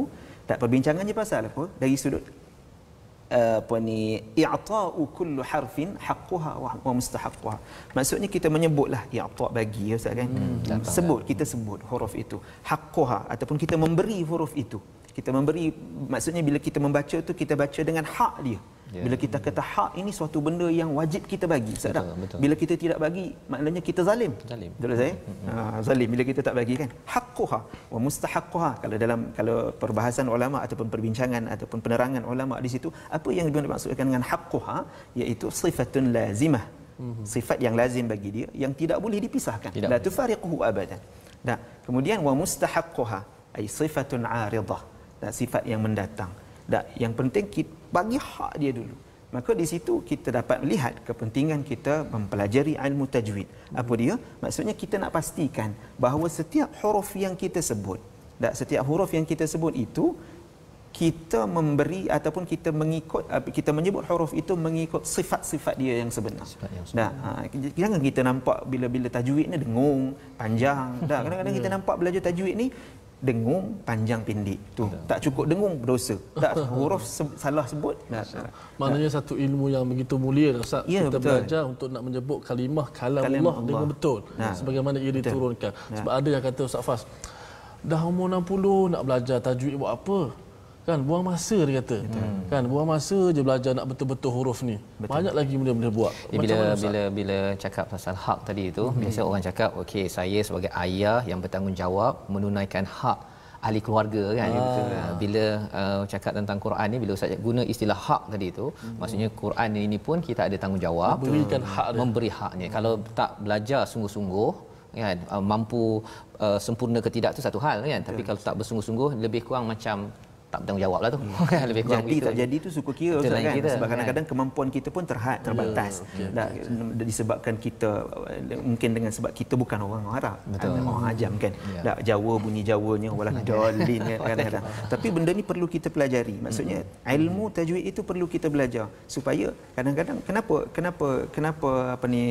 tak perbincangannya pasal apa dari sudut Eh, apa ni i'ta'u kullu harfin haqquha wa mustahaqquha maksudnya kita menyebutlah i'ta' bagi ya ustaz kan hmm, hmm sebut tak, kita ya. sebut huruf itu haqquha ataupun kita memberi huruf itu kita memberi maksudnya bila kita membaca tu kita baca dengan hak dia hmm. Ya. Bila kita kata hak ini suatu benda yang wajib kita bagi, betul, betul. Bila kita tidak bagi, maknanya kita zalim. Zalim. Betul saya? Ha, hmm, hmm. ah, zalim bila kita tak bagi kan. Haqquha wa mustahaqquha. Kalau dalam kalau perbahasan ulama ataupun perbincangan ataupun penerangan ulama di situ, apa yang dimaksudkan dengan haqquha iaitu sifatun lazimah. Hmm. Sifat yang lazim bagi dia yang tidak boleh dipisahkan. Tidak La tufariquhu abadan. Nah, kemudian wa mustahaqquha ay sifatun aridah. Nah, sifat yang mendatang. Tak. Yang penting kita bagi hak dia dulu. Maka di situ kita dapat melihat kepentingan kita mempelajari ilmu tajwid. Apa dia? Maksudnya kita nak pastikan bahawa setiap huruf yang kita sebut, tak setiap huruf yang kita sebut itu kita memberi ataupun kita mengikut kita menyebut huruf itu mengikut sifat-sifat dia yang sebenar. Sifat yang sebenar. Ha, jangan kita nampak bila-bila tajwid ni dengung, panjang. Dah (laughs) kadang-kadang kita hmm. nampak belajar tajwid ni dengung panjang pendek tu Betul. tak cukup dengung berdosa tak (laughs) huruf se- salah sebut maknanya tak. satu ilmu yang begitu mulia Ustaz ya, kita betul. belajar untuk nak menyebut kalimah kalam Allah dengan betul ya. sebagaimana ia diturunkan ya. sebab ada yang kata Ustaz Fas dah umur 60 nak belajar tajwid buat apa kan buang masa dia kata hmm. kan buang masa je belajar nak betul-betul huruf ni Betul. banyak lagi benda-benda buat Jadi, bila mana, bila bila cakap pasal hak tadi itu hmm. biasa orang cakap okey saya sebagai ayah yang bertanggungjawab menunaikan hak ahli keluarga kan ah. ah bila uh, cakap tentang Quran ni bila saya guna istilah hak tadi tu hmm. maksudnya Quran ini pun kita ada tanggungjawab memberikan hak dia. memberi haknya hmm. kalau tak belajar sungguh-sungguh kan ah, mampu uh, sempurna ke tidak tu satu hal kan tapi yes. Ya. kalau tak bersungguh-sungguh lebih kurang macam tak bertanggungjawab lah tu. Hmm. (laughs) Kan, lebih kurang jadi, tak kan. jadi tu suka kira kan? Kita, Sebab kan. kadang-kadang kan? kemampuan kita pun terhad, terbatas. Yeah, okay, okay, okay. Disebabkan kita, eh, mungkin dengan sebab kita bukan orang Arab. Betul. Orang hmm. Ajam kan? Yeah. Ya. Tak, Jawa bunyi Jawanya, walau dolin ya. (laughs) kan? kadang-kadang. Tapi benda ni perlu kita pelajari. Maksudnya mm-hmm. ilmu tajwid itu perlu kita belajar. Supaya kadang-kadang, kenapa kenapa kenapa apa ni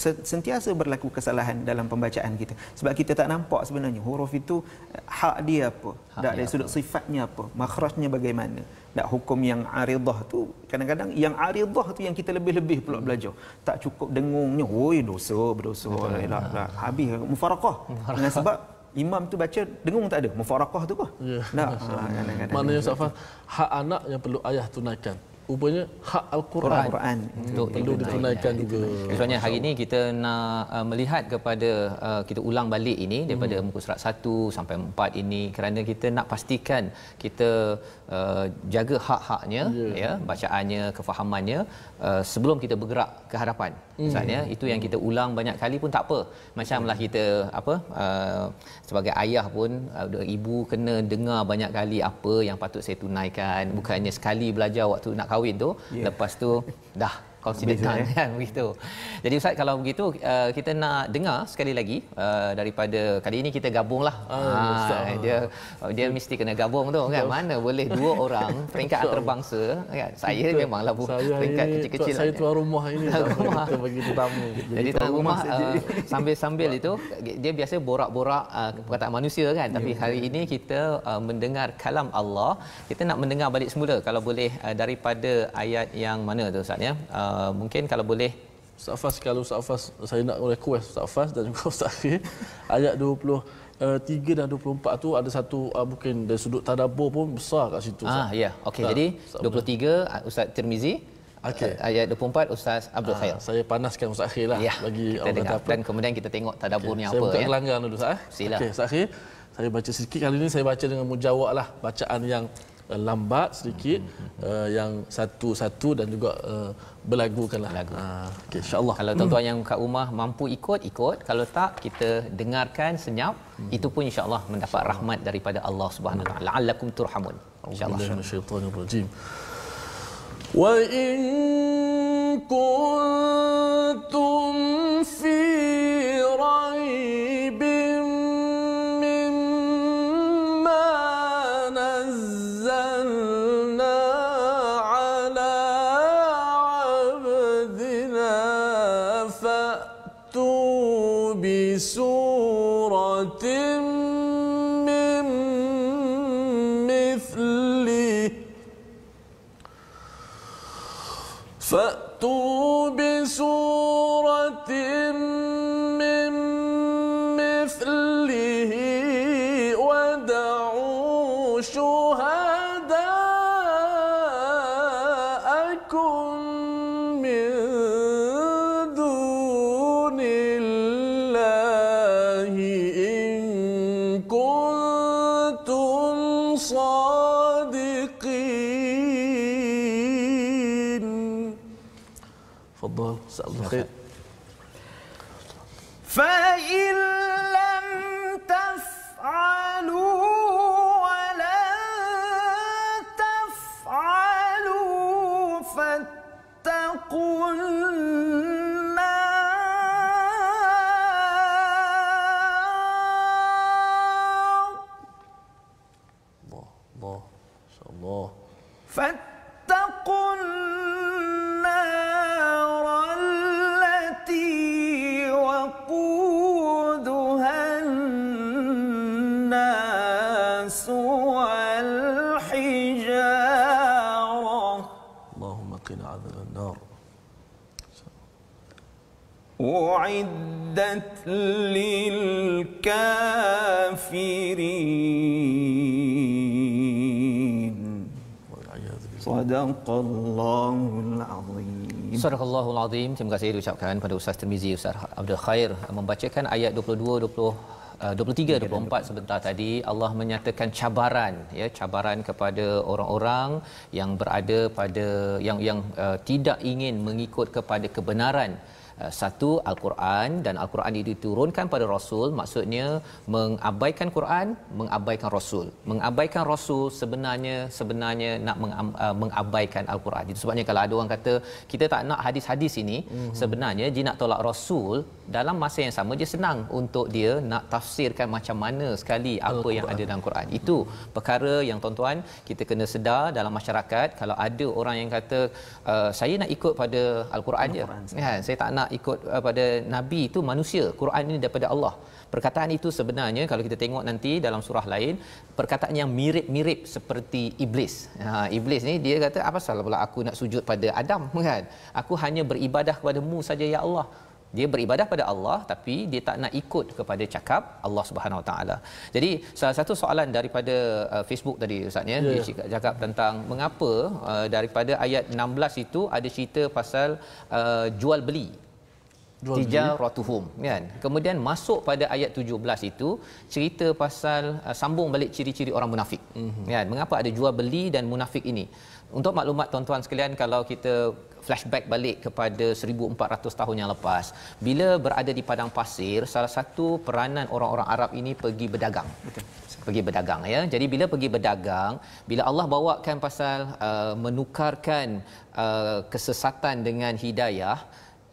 sentiasa berlaku kesalahan dalam pembacaan kita. Sebab kita tak nampak sebenarnya huruf itu eh, hak dia apa. Hak dia apa. sifatnya apa makhrajnya bagaimana nak hukum yang aridah tu kadang-kadang yang aridah tu yang kita lebih-lebih pula hmm. belajar tak cukup dengungnya woi dosa berdosa la ha. habis eh, mufaraqah dengan sebab imam tu baca dengung tak ada mufaraqah tu apa ya. nak nah ha, maknanya safa hak anak yang perlu ayah tunaikan rupanya hak al-Quran, Al-Quran. Itu hmm. perlu ditunaikan ya, juga. Soalnya hari ini kita nak uh, melihat kepada uh, kita ulang balik ini daripada hmm. muka surat 1 sampai 4 ini kerana kita nak pastikan kita uh, jaga hak-haknya yeah. ya bacaannya kefahamannya uh, sebelum kita bergerak ke hadapan. Misalnya hmm. itu yang kita ulang banyak kali pun tak apa. Macamlah kita apa uh, sebagai ayah pun uh, ibu kena dengar banyak kali apa yang patut saya tunaikan bukannya sekali belajar waktu nak kahwin tu yeah. lepas tu dah consider Beza, time kan begitu. Jadi ustaz kalau begitu uh, kita nak dengar sekali lagi uh, daripada kali ini kita gabunglah. Oh, ah, ah, dia dia mesti kena gabung tu kan. Mana boleh dua (laughs) orang peringkat antarabangsa kan. Saya memanglah bu- saya peringkat kecil-kecil. Saya kan? tuan rumah ini. (laughs) Tuan rumah. Kita bagi tetamu. Jadi tuan rumah, rumah uh, (laughs) sambil-sambil itu dia biasa borak-borak uh, perkataan manusia kan. Tapi yeah, ya, hari ya. ini kita uh, mendengar kalam Allah. Kita nak mendengar balik semula kalau boleh uh, daripada ayat yang mana tu ustaz ya. Uh, Uh, mungkin kalau boleh Ustaz Fas kalau Ustaz Fas saya nak request Ustaz Fas dan juga (laughs) Ustaz Khair ayat 20 uh, 3 dan 24 tu ada satu uh, mungkin dari sudut tadabur pun besar kat situ. Ah ya. Yeah. Okey nah, jadi Ustaz 23 ah, Ustaz Tirmizi Okay. Ah, ayat 24 Ustaz Abdul Khair. saya panaskan Ustaz Khair lah. Ya, bagi kita Dan kemudian kita tengok tadabur okay. apa. Saya buka ya. kelanggan dulu Ustaz. Eh. Sila. Okay, Ustaz Khair. Saya baca sikit kali ini. Saya baca dengan mujawab lah. Bacaan yang Eh, lambat sedikit mm-hmm. uh, yang satu-satu dan juga uh, berlagukanlah lagu. Ha uh, okey insyaallah. Kalau tuan-tuan mm. yang kat rumah mampu ikut ikut kalau tak kita dengarkan senyap mm. itu pun insyaallah mendapat insya rahmat daripada Allah Subhanahu taala. La'allakum turhamun. Insyaallah. Wa in kuntum fi raibin سورة من مثله ودعوا شهداء مساء الخير فإن للكافرين صدق الله العظيم Subhanallahu alazim. Terima kasih diucapkan pada Ustaz Termizi Ustaz Abdul Khair membacakan ayat 22 20 23 24 sebentar tadi Allah menyatakan cabaran ya cabaran kepada orang-orang yang berada pada yang yang uh, tidak ingin mengikut kepada kebenaran Eh, satu al-Quran dan al-Quran itu diturunkan pada rasul maksudnya mengabaikan Quran mengabaikan rasul mengabaikan rasul sebenarnya sebenarnya nak eh, mengabaikan al-Quran itu sebabnya kalau ada orang kata kita tak nak hadis-hadis ini mm-hmm. sebenarnya dia nak tolak rasul dalam masa yang sama dia senang untuk dia nak tafsirkan macam mana sekali apa yang ada dalam Quran itu perkara yang tuan-tuan kita kena sedar dalam masyarakat kalau ada orang yang kata eh, saya nak ikut pada al-Quran, al je kan saya tak nak ikut uh, pada nabi itu manusia Quran ini daripada Allah perkataan itu sebenarnya kalau kita tengok nanti dalam surah lain perkataan yang mirip-mirip seperti iblis ha iblis ni dia kata apa salah pula aku nak sujud pada Adam (laughs) kan aku hanya beribadah kepadamu saja ya Allah dia beribadah pada Allah tapi dia tak nak ikut kepada cakap Allah Subhanahu Wa Taala. Jadi salah satu soalan daripada uh, Facebook tadi ustaz ya yeah. dia ya. cakap tentang mengapa uh, daripada ayat 16 itu ada cerita pasal uh, jual beli tijaratuhum kan kemudian masuk pada ayat 17 itu cerita pasal uh, sambung balik ciri-ciri orang munafik mm-hmm. kan mengapa ada jual beli dan munafik ini untuk maklumat tuan-tuan sekalian kalau kita flashback balik kepada 1400 tahun yang lepas bila berada di padang pasir salah satu peranan orang-orang Arab ini pergi berdagang Betul. pergi berdagang ya jadi bila pergi berdagang bila Allah bawakan pasal uh, menukarkan uh, kesesatan dengan hidayah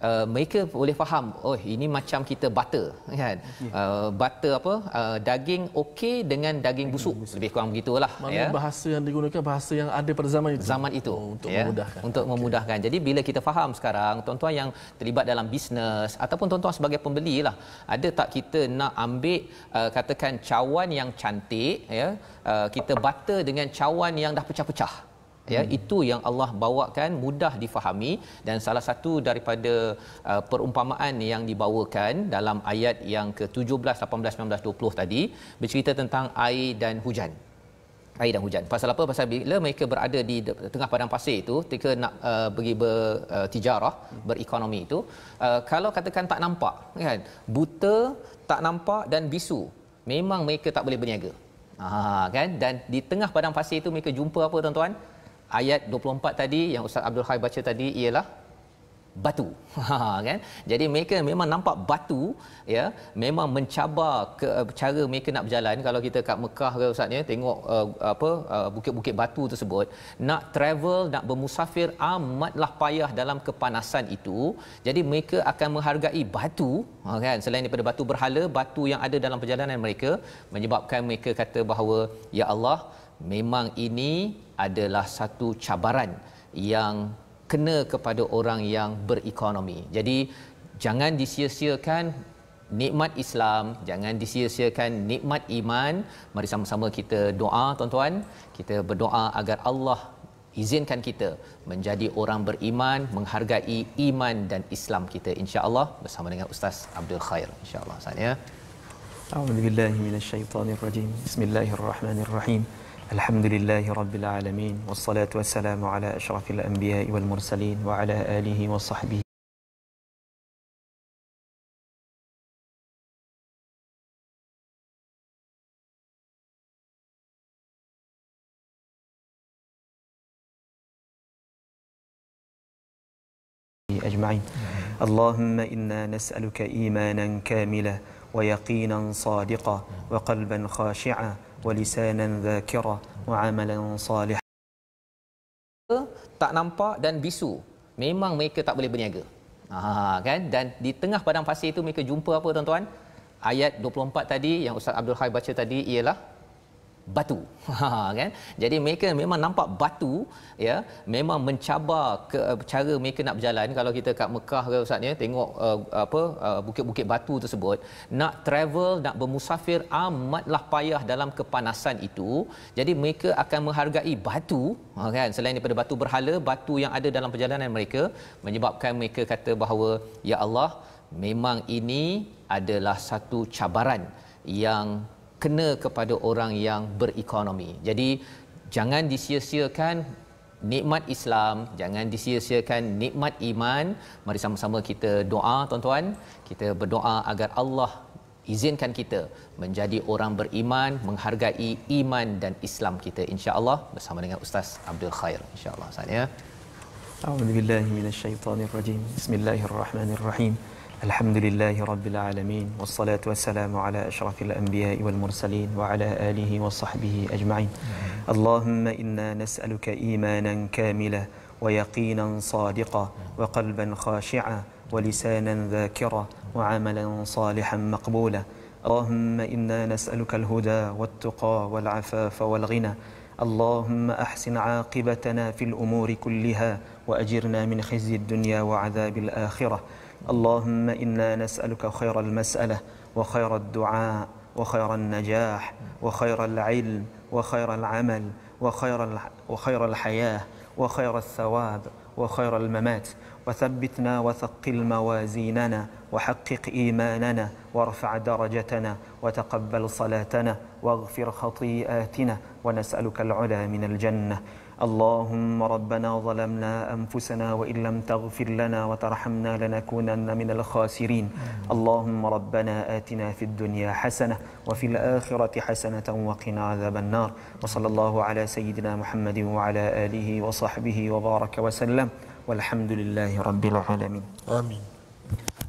Uh, mereka boleh faham oh ini macam kita butter kan okay. Ya. uh, butter apa uh, daging okey dengan daging busuk. daging busuk lebih kurang begitulah Maksudnya ya bahasa yang digunakan bahasa yang ada pada zaman itu zaman itu oh, untuk ya? memudahkan untuk okay. memudahkan jadi bila kita faham sekarang tuan-tuan yang terlibat dalam bisnes ataupun tuan-tuan sebagai pembeli lah ada tak kita nak ambil uh, katakan cawan yang cantik ya uh, kita butter dengan cawan yang dah pecah-pecah ya hmm. itu yang Allah bawakan mudah difahami dan salah satu daripada uh, perumpamaan yang dibawakan dalam ayat yang ke-17 18 19 20 tadi bercerita tentang air dan hujan air dan hujan. Pasal apa? Pasal bila mereka berada di tengah padang pasir itu, ketika nak uh, pergi bertijarah, uh, hmm. berekonomi itu, uh, kalau katakan tak nampak, kan? Buta, tak nampak dan bisu. Memang mereka tak boleh berniaga. Ha, kan? Dan di tengah padang pasir itu mereka jumpa apa tuan-tuan? ayat 24 tadi yang Ustaz Abdul Hai baca tadi ialah batu (laughs) ha, kan jadi mereka memang nampak batu ya memang mencabar ke eh, cara mereka nak berjalan kalau kita kat Mekah ke ustaz ya tengok uh, apa uh, bukit-bukit batu tersebut nak travel nak bermusafir amatlah payah dalam kepanasan itu jadi mereka akan menghargai batu ha, kan selain daripada batu berhala batu yang ada dalam perjalanan mereka menyebabkan mereka kata bahawa ya Allah memang ini adalah satu cabaran yang kena kepada orang yang berekonomi. Jadi jangan disia-siakan nikmat Islam, jangan disia-siakan nikmat iman. Mari sama-sama kita doa tuan-tuan, kita berdoa agar Allah izinkan kita menjadi orang beriman, menghargai iman dan Islam kita insya-Allah bersama dengan Ustaz Abdul Khair insya-Allah. Saya أعوذ بالله من الشيطان الرجيم بسم الحمد لله رب العالمين والصلاة والسلام على أشرف الأنبياء والمرسلين وعلى آله وصحبه أجمعين اللهم إنا نسألك إيمانا كاملا ويقينا صادقا وقلبا خاشعا ولسانا ذاكرة وعملا صالحا tak nampak dan bisu memang mereka tak boleh berniaga ha kan dan di tengah padang pasir itu mereka jumpa apa tuan-tuan ayat 24 tadi yang ustaz Abdul Hai baca tadi ialah batu. (laughs) Ha kan? Jadi mereka memang nampak batu ya, memang mencabar ke, eh, cara mereka nak berjalan kalau kita kat Mekah ke Ustaz ya, tengok uh, apa uh, bukit-bukit batu tersebut, nak travel, nak bermusafir amatlah payah dalam kepanasan itu. Jadi mereka akan menghargai batu, ha kan? Selain daripada batu berhala, batu yang ada dalam perjalanan mereka menyebabkan mereka kata bahawa ya Allah, memang ini adalah satu cabaran yang kena kepada orang yang berekonomi. Jadi jangan disia-siakan nikmat Islam, jangan disia-siakan nikmat iman. Mari sama-sama kita doa tuan-tuan. Kita berdoa agar Allah izinkan kita menjadi orang beriman, menghargai iman dan Islam kita insya-Allah bersama dengan Ustaz Abdul Khair insya-Allah. Saya أعوذ بالله من الحمد لله رب العالمين والصلاة والسلام على أشرف الأنبياء والمرسلين وعلى آله وصحبه أجمعين اللهم إنا نسألك إيمانا كاملا ويقينا صادقا وقلبا خاشعا ولسانا ذاكرا وعملا صالحا مقبولا اللهم إنا نسألك الهدى والتقى والعفاف والغنى اللهم احسن عاقبتنا في الامور كلها واجرنا من خزي الدنيا وعذاب الاخره اللهم إنا نسألك خير المسألة وخير الدعاء وخير النجاح وخير العلم وخير العمل وخير وخير الحياة وخير الثواب وخير الممات وثبتنا وثقل موازيننا وحقق إيماننا وارفع درجتنا وتقبل صلاتنا واغفر خطيئاتنا ونسألك العلا من الجنة اللهم ربنا ظلمنا أنفسنا وإن لم تغفر لنا وترحمنا لنكونن من الخاسرين اللهم ربنا آتنا في الدنيا حسنة وفي الآخرة حسنة وقنا عذاب النار وصلى الله على سيدنا محمد وعلى آله وصحبه وبارك وسلم والحمد لله رب العالمين آمين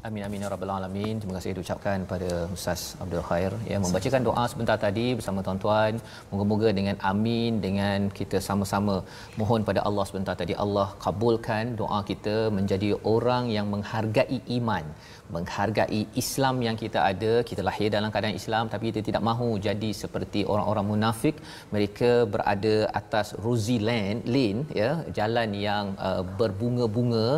Amin amin ya rabbal alamin. Terima kasih diucapkan pada Ustaz Abdul Khair ya membacakan doa sebentar tadi bersama tuan-tuan. Moga-moga dengan amin dengan kita sama-sama mohon pada Allah sebentar tadi Allah kabulkan doa kita menjadi orang yang menghargai iman menghargai Islam yang kita ada kita lahir dalam keadaan Islam tapi kita tidak mahu jadi seperti orang-orang munafik mereka berada atas ruzi land lane ya jalan yang uh, berbunga-bunga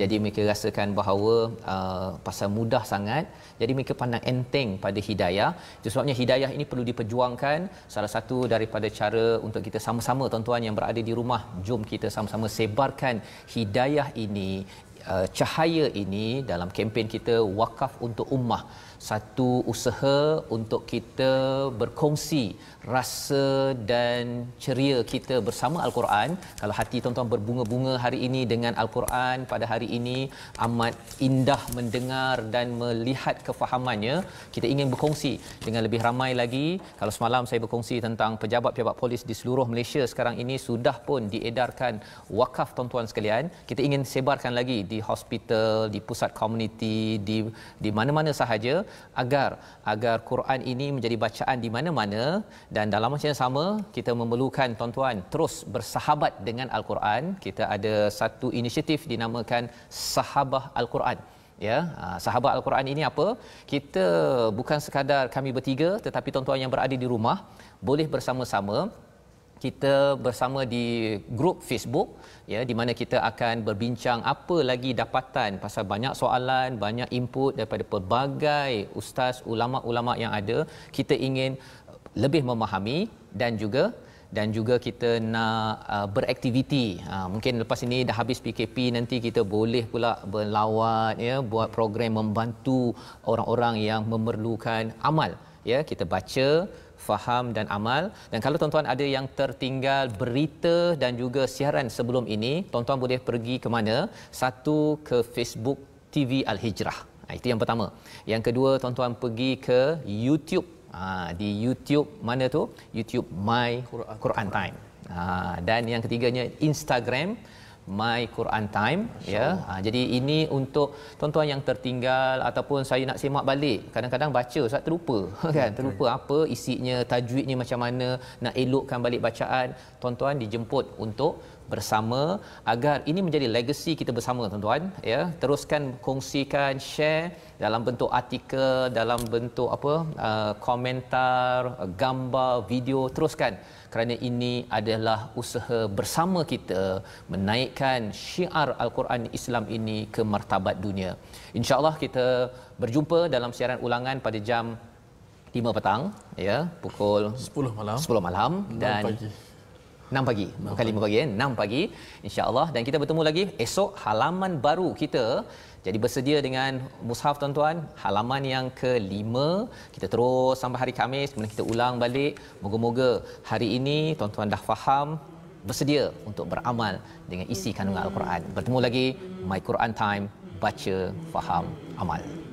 jadi mereka rasakan bahawa uh, pasal mudah sangat jadi mereka pandang enteng pada hidayah itu sebabnya hidayah ini perlu diperjuangkan salah satu daripada cara untuk kita sama-sama tuan-tuan yang berada di rumah jom kita sama-sama sebarkan hidayah ini uh, cahaya ini dalam kempen kita wakaf untuk ummah satu usaha untuk kita berkongsi rasa dan ceria kita bersama al-Quran. Kalau hati tuan-tuan berbunga-bunga hari ini dengan al-Quran pada hari ini amat indah mendengar dan melihat kefahamannya. Kita ingin berkongsi dengan lebih ramai lagi. Kalau semalam saya berkongsi tentang pejabat-pejabat polis di seluruh Malaysia sekarang ini sudah pun diedarkan wakaf tuan-tuan sekalian. Kita ingin sebarkan lagi di hospital, di pusat komuniti, di di mana-mana sahaja agar agar Quran ini menjadi bacaan di mana-mana dan dalam masa yang sama kita memerlukan tuan-tuan terus bersahabat dengan Al-Quran. Kita ada satu inisiatif dinamakan Sahabah Al-Quran ya ha, sahabat al-Quran ini apa kita bukan sekadar kami bertiga tetapi tuan-tuan yang berada di rumah boleh bersama-sama kita bersama di grup Facebook ya di mana kita akan berbincang apa lagi dapatan pasal banyak soalan banyak input daripada pelbagai ustaz ulama-ulama yang ada kita ingin uh, lebih memahami dan juga dan juga kita nak uh, beraktiviti uh, mungkin lepas ini dah habis PKP nanti kita boleh pula berlawat ya buat program membantu orang-orang yang memerlukan amal ya kita baca faham dan amal dan kalau tuan-tuan ada yang tertinggal berita dan juga siaran sebelum ini tuan-tuan boleh pergi ke mana satu ke Facebook TV Al Hijrah ah, itu yang pertama yang kedua tuan-tuan pergi ke YouTube ha, di YouTube mana tu YouTube My Quran, Quran Time ha, dan yang ketiganya Instagram My Quran Time ya. Ha, jadi ini untuk tuan-tuan yang tertinggal ataupun saya nak semak balik. Kadang-kadang baca saya terlupa (laughs) kan? Betul. Terlupa apa isinya, tajwidnya macam mana, nak elokkan balik bacaan. Tuan-tuan dijemput untuk bersama agar ini menjadi legacy kita bersama tuan-tuan ya. Teruskan kongsikan, share dalam bentuk artikel, dalam bentuk apa? Uh, komentar, gambar, video, teruskan kerana ini adalah usaha bersama kita menaikkan syiar al-Quran Islam ini ke martabat dunia. Insya-Allah kita berjumpa dalam siaran ulangan pada jam 5 petang ya pukul 10 malam 10 malam dan 6 pagi. 6 pagi. Bukan 5 pagi, 6 ya, pagi insya-Allah dan kita bertemu lagi esok halaman baru kita jadi bersedia dengan mushaf tuan-tuan halaman yang kelima kita terus sampai hari Khamis kemudian kita ulang balik moga-moga hari ini tuan-tuan dah faham bersedia untuk beramal dengan isi kandungan al-Quran bertemu lagi my Quran time baca faham amal